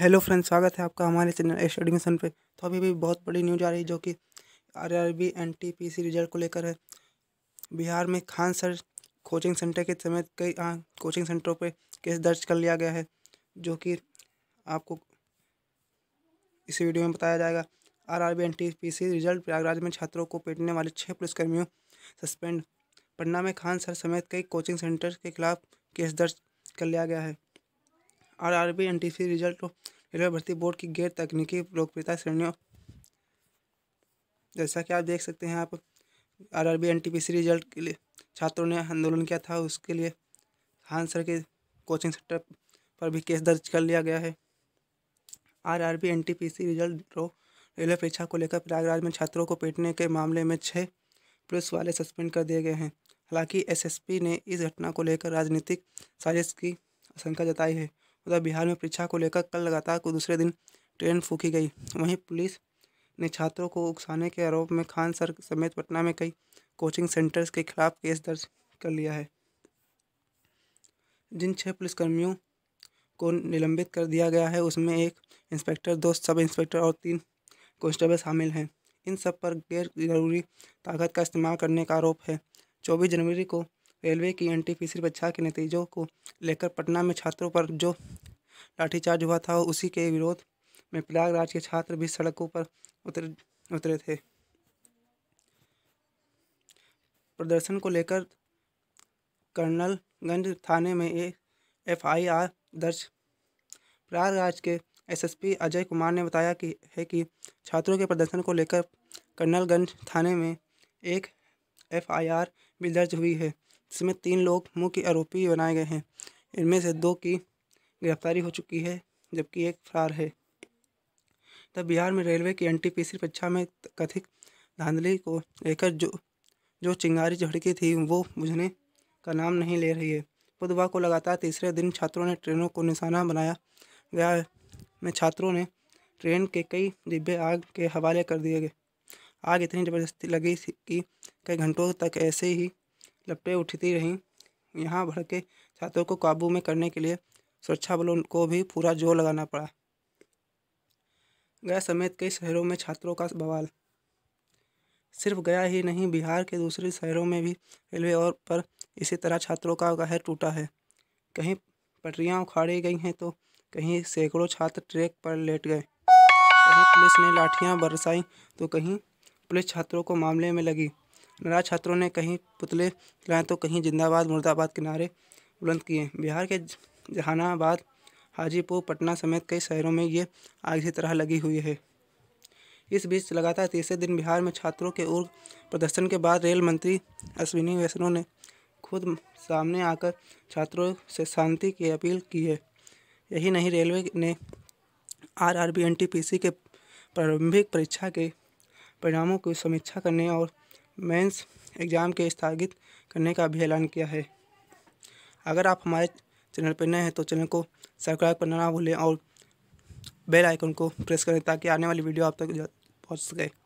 hello friends स्वागत है आपका हमारे चैनल स्टडी एडमिशन पे तो अभी भी बहुत बड़ी न्यूज आ रही है जो कि आरआरबी एनटीपीसी रिजल्ट को लेकर है बिहार में खान सर कोचिंग सेंटर के समेत कई कोचिंग सेंटरों पे केस दर्ज कर लिया गया है जो कि आपको इस वीडियो में बताया जाएगा आरआरबी एनटीपीसी रिजल्ट प्रयागराज में छात्रों को पेटने वाले छः पुलिसकर्मियों सस्पेंड पटना में खान सर समेत कई कोचिंग सेंटर के खिलाफ केस दर्ज कर लिया गया है आरआरबी एनटीसी रिजल्ट रेलवे भर्ती बोर्ड की गैर तकनीकी लोकप्रियता श्रेणियों जैसा कि आप देख सकते हैं आप R R B N T P C result के लिए छात्रों ने आंदोलन किया था उसके लिए हान सर के कोचिंग सेंटर पर भी केस दर्ज कर लिया गया है R R B N T P C result railway परीक्षा को लेकर प्रयागराज में छात्रों को पीटने के मामले में छः पुलिस वाले सस्पेंड कर दिए गए हैं हालांकि एसएसपी ने इस घटना को लेकर राजनीतिक साजिश की आशंका जताई है उधर बिहार में परीक्षा को लेकर कल लगातार को दूसरे दिन ट्रेन फूकी गई वहीं पुलिस ने छात्रों को उकसाने के आरोप में खान सर समेत पटना में कई कोचिंग सेंटर्स के खिलाफ केस दर्ज कर लिया है जिन छः पुलिसकर्मियों को निलंबित कर दिया गया है उसमें एक इंस्पेक्टर दो सब इंस्पेक्टर और तीन कॉन्स्टेबल शामिल हैं इन सब पर गैर जरूरी ताकत का इस्तेमाल करने का आरोप है चौबीस जनवरी को रेलवे की एन टी परीक्षा के नतीजों को लेकर पटना में छात्रों पर जो लाठीचार्ज हुआ था उसी के विरोध में प्रयागराज के छात्र भी सड़कों पर उतर उतरे थे प्रदर्शन को लेकर कर्नलगंज थाने में आई आर दर्ज प्रयागराज के एसएसपी अजय कुमार ने बताया कि है कि छात्रों के प्रदर्शन को लेकर कर्नलगंज थाने में एक एफ आई आर भी दर्ज हुई है जिसमें तीन लोग मुख्य आरोपी बनाए गए हैं इनमें से दो की गिरफ्तारी हो चुकी है जबकि एक फरार है तब बिहार में रेलवे की एन टी परीक्षा में कथित धांधली को लेकर जो जो चिंगारी झड़की थी वो बुझने का नाम नहीं ले रही है बुधवार को लगातार तीसरे दिन छात्रों ने ट्रेनों को निशाना बनाया गया में छात्रों ने ट्रेन के कई डिब्बे आग के हवाले कर दिए गए आग इतनी ज़बरदस्ती लगी कि कई घंटों तक ऐसे ही लपटे उठती रहीं यहाँ भड़के छात्रों को काबू में करने के लिए सुरक्षा बलों को भी पूरा जोर लगाना पड़ा गया समेत कई शहरों में छात्रों का बवाल सिर्फ गया ही नहीं बिहार के दूसरे शहरों में भी रेलवे और पर इसी तरह छात्रों का कहर टूटा है कहीं पटरियां उखाड़ी गई हैं तो कहीं सैकड़ों छात्र ट्रैक पर लेट गए कहीं पुलिस ने लाठियां बरसाई तो कहीं पुलिस छात्रों को मामले में लगी नाराज छात्रों ने कहीं पुतले जलाए तो कहीं जिंदाबाद मुर्दाबाद किनारे बुलंद किए बिहार के जहानाबाद हाजीपुर पटना समेत कई शहरों में ये आग की तरह लगी हुई है इस बीच लगातार तीसरे दिन बिहार में छात्रों के उग्र प्रदर्शन के बाद रेल मंत्री अश्विनी वैष्णव ने खुद सामने आकर छात्रों से शांति की अपील की है यही नहीं रेलवे ने R R B N T P C के प्रारंभिक परीक्षा के परिणामों की समीक्षा करने और मेंस एग्ज़ाम के स्थगित करने का भी ऐलान किया है अगर आप हमारे चैनल पर नए हैं तो चैनल को सब्सक्राइब करना ना भूलें और बेल आइकन को प्रेस करें ताकि आने वाली वीडियो आप तक पहुँच सके